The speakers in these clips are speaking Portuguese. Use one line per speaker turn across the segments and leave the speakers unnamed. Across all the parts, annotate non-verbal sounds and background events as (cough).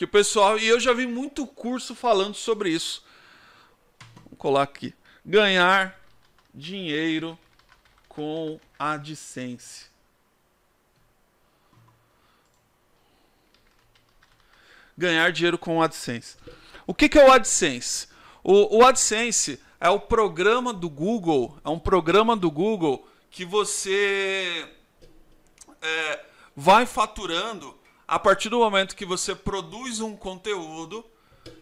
Que o pessoal. E eu já vi muito curso falando sobre isso. Vou colar aqui. Ganhar dinheiro com a AdSense. Ganhar dinheiro com a AdSense. O que, que é o AdSense? O, o AdSense é o programa do Google, é um programa do Google que você é, vai faturando a partir do momento que você produz um conteúdo,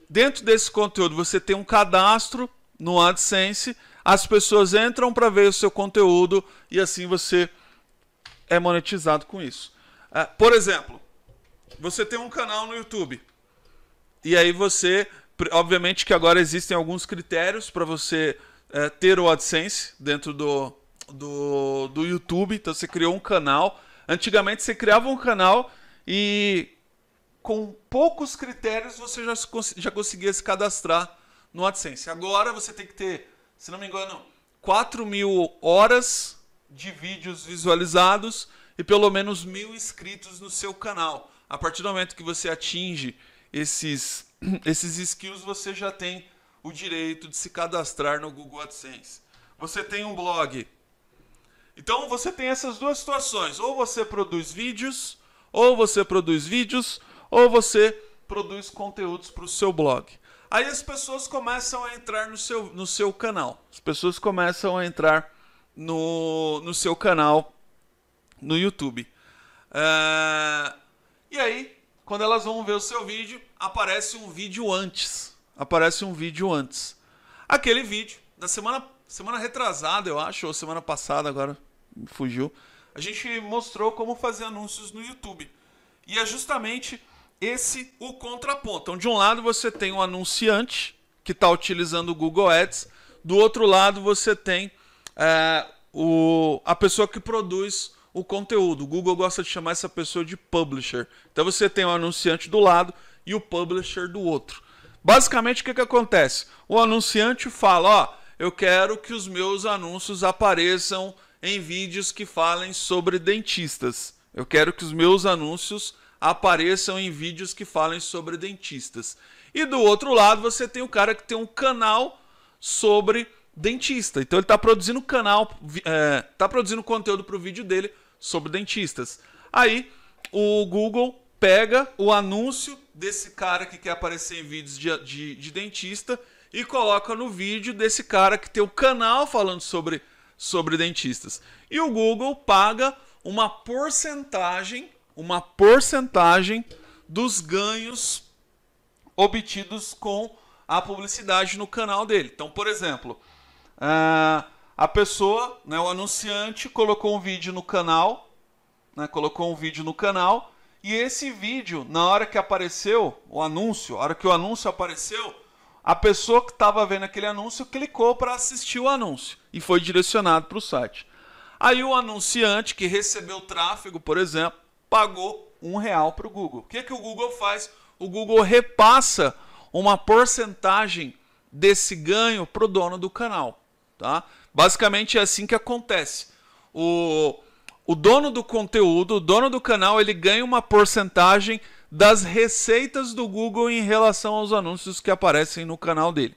dentro desse conteúdo você tem um cadastro no AdSense, as pessoas entram para ver o seu conteúdo e assim você é monetizado com isso. Ah, por exemplo, você tem um canal no YouTube e aí você, obviamente que agora existem alguns critérios para você é, ter o AdSense dentro do, do, do YouTube, então você criou um canal. Antigamente você criava um canal e com poucos critérios você já, já conseguia se cadastrar no AdSense. Agora você tem que ter, se não me engano, 4 mil horas de vídeos visualizados e pelo menos mil inscritos no seu canal. A partir do momento que você atinge esses, (clears throat) esses skills, você já tem o direito de se cadastrar no Google AdSense. Você tem um blog. Então você tem essas duas situações: ou você produz vídeos ou você produz vídeos, ou você produz conteúdos para o seu blog. Aí as pessoas começam a entrar no seu, no seu canal. As pessoas começam a entrar no, no seu canal no YouTube. É, e aí, quando elas vão ver o seu vídeo, aparece um vídeo antes. Aparece um vídeo antes. Aquele vídeo da semana, semana retrasada, eu acho, ou semana passada, agora fugiu a gente mostrou como fazer anúncios no YouTube. E é justamente esse o contraponto. Então, de um lado você tem um anunciante que está utilizando o Google Ads, do outro lado você tem é, o, a pessoa que produz o conteúdo. O Google gosta de chamar essa pessoa de publisher. Então você tem o um anunciante do lado e o publisher do outro. Basicamente o que, que acontece? O anunciante fala, ó, eu quero que os meus anúncios apareçam em vídeos que falem sobre dentistas. Eu quero que os meus anúncios apareçam em vídeos que falem sobre dentistas. E do outro lado, você tem o cara que tem um canal sobre dentista. Então ele está produzindo canal, está é, tá produzindo conteúdo para o vídeo dele sobre dentistas. Aí o Google pega o anúncio desse cara que quer aparecer em vídeos de, de, de dentista e coloca no vídeo desse cara que tem o um canal falando sobre dentista sobre dentistas. E o Google paga uma porcentagem, uma porcentagem dos ganhos obtidos com a publicidade no canal dele. Então, por exemplo, ah, a pessoa, né, o anunciante, colocou um vídeo no canal, né, colocou um vídeo no canal, e esse vídeo, na hora que apareceu o anúncio, na hora que o anúncio apareceu, a pessoa que estava vendo aquele anúncio clicou para assistir o anúncio e foi direcionado para o site. Aí o anunciante que recebeu tráfego, por exemplo, pagou um real para o Google. O que, que o Google faz? O Google repassa uma porcentagem desse ganho para o dono do canal. Tá? Basicamente é assim que acontece. O, o dono do conteúdo, o dono do canal, ele ganha uma porcentagem das receitas do Google em relação aos anúncios que aparecem no canal dele.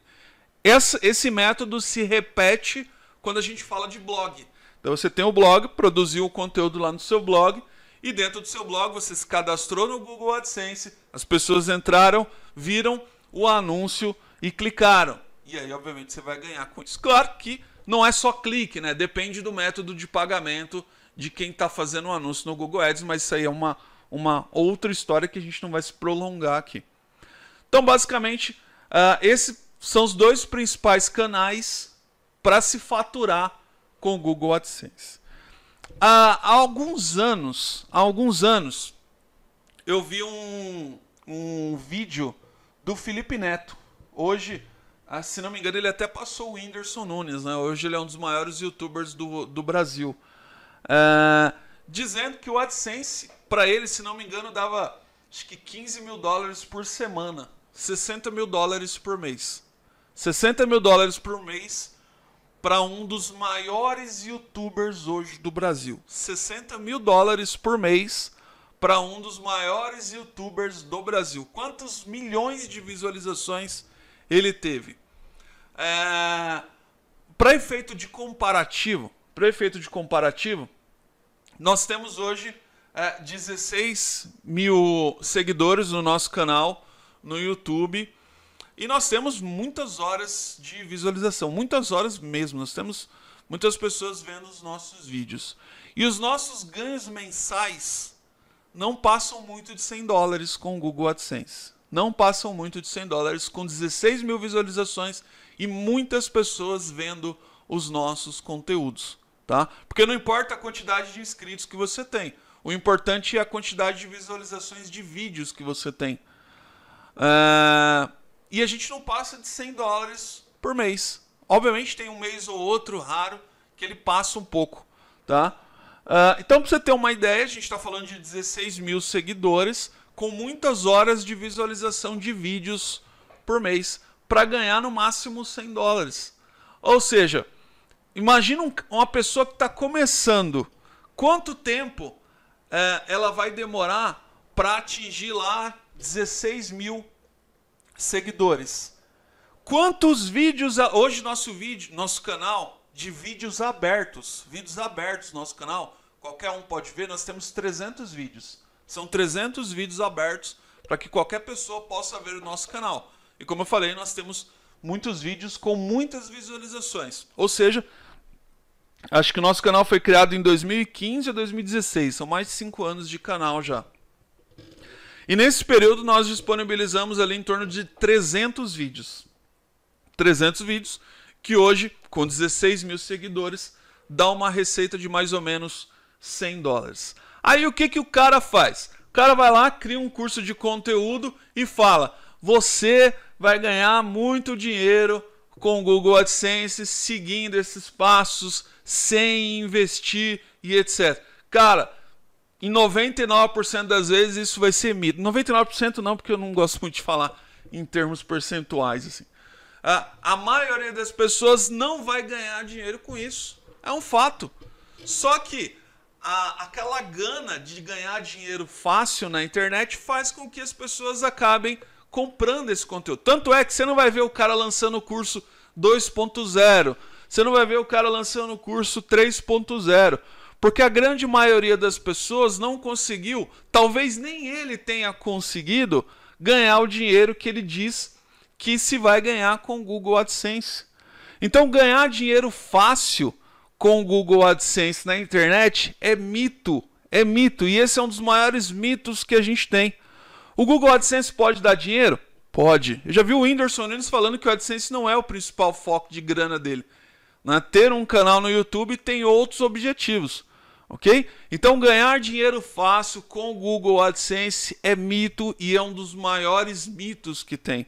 Esse, método se repete quando a gente fala de blog. Então você tem o blog, produziu o conteúdo lá no seu blog, e dentro do seu blog você se cadastrou no Google AdSense, as pessoas entraram, viram o anúncio e clicaram. E aí, obviamente, você vai ganhar com isso. Claro que não é só clique, né? Depende do método de pagamento de quem está fazendo o um anúncio no Google Ads, mas isso aí é uma uma outra história que a gente não vai se prolongar aqui. Então, basicamente, uh, ah, esses são os dois principais canais para se faturar com o Google AdSense. Uh, há alguns anos, há alguns anos, eu vi um, um vídeo do Felipe Neto. Hoje, ah, se não me engano, ele até passou o Whindersson Nunes, né? Hoje ele é um dos maiores youtubers do, do Brasil. Uh, dizendo que o AdSense para ele, se não me engano, dava acho que 15 mil dólares por semana. 60 mil dólares por mês. 60 mil dólares por mês para um dos maiores youtubers hoje do Brasil. 60 mil dólares por mês para um dos maiores youtubers do Brasil. Quantos milhões de visualizações ele teve? É... Para efeito de comparativo, para efeito de comparativo, nós temos hoje 16 é, mil seguidores no nosso canal no YouTube. E nós temos muitas horas de visualização, muitas horas mesmo. Nós temos muitas pessoas vendo os nossos vídeos. E os nossos ganhos mensais não passam muito de 100 dólares com o Google AdSense. Não passam muito de 100 dólares com 16 mil visualizações e muitas pessoas vendo os nossos conteúdos, tá? Porque não importa a quantidade de inscritos que você tem. O importante é a quantidade de visualizações de vídeos que você tem. É, e a gente não passa de 100 dólares por mês. Obviamente tem um mês ou outro raro que ele passa um pouco, tá? É, então, para você ter uma ideia, a gente está falando de 16 mil seguidores com muitas horas de visualização de vídeos por mês para ganhar no máximo 100 dólares. Ou seja, imagina uma pessoa que está começando. Quanto tempo é, ela vai demorar para atingir lá 16 mil seguidores. Quantos vídeos a... hoje nosso vídeo, nosso canal de vídeos abertos, vídeos abertos nosso canal, qualquer um pode ver, nós temos 300 vídeos. São 300 vídeos abertos para que qualquer pessoa possa ver o nosso canal. E como eu falei, nós temos muitos vídeos com muitas visualizações. Ou seja, Acho que o nosso canal foi criado em 2015 a 2016, são mais de 5 anos de canal já. E nesse período nós disponibilizamos ali em torno de 300 vídeos. 300 vídeos que hoje, com 16 mil seguidores, dá uma receita de mais ou menos 100 dólares. Aí o que, que o cara faz? O cara vai lá, cria um curso de conteúdo e fala: você vai ganhar muito dinheiro com o Google AdSense, seguindo esses passos, sem investir e etc. Cara, em 99% das vezes isso vai ser mito. 99% não, porque eu não gosto muito de falar em termos percentuais. Assim. Ah, a maioria das pessoas não vai ganhar dinheiro com isso. É um fato. Só que a, aquela gana de ganhar dinheiro fácil na internet faz com que as pessoas acabem comprando esse conteúdo. Tanto é que você não vai ver o cara lançando o curso 2.0, você não vai ver o cara lançando o curso 3.0, porque a grande maioria das pessoas não conseguiu, talvez nem ele tenha conseguido ganhar o dinheiro que ele diz que se vai ganhar com o Google AdSense. Então, ganhar dinheiro fácil com o Google AdSense na internet é mito, é mito, e esse é um dos maiores mitos que a gente tem. O Google AdSense pode dar dinheiro? Pode. Eu já vi o Whindersson Nunes falando que o AdSense não é o principal foco de grana dele. Né? Ter um canal no YouTube tem outros objetivos. Ok? Então, ganhar dinheiro fácil com o Google AdSense é mito e é um dos maiores mitos que tem.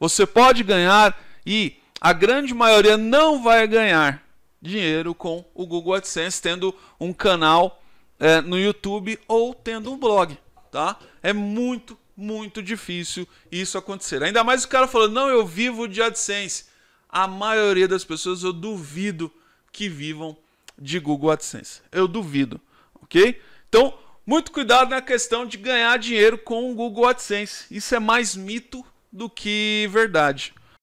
Você pode ganhar e a grande maioria não vai ganhar dinheiro com o Google AdSense tendo um canal é, no YouTube ou tendo um blog tá? É muito, muito difícil isso acontecer. Ainda mais o cara falando, não, eu vivo de AdSense. A maioria das pessoas eu duvido que vivam de Google AdSense. Eu duvido, ok? Então, muito cuidado na questão de ganhar dinheiro com o Google AdSense. Isso é mais mito do que verdade.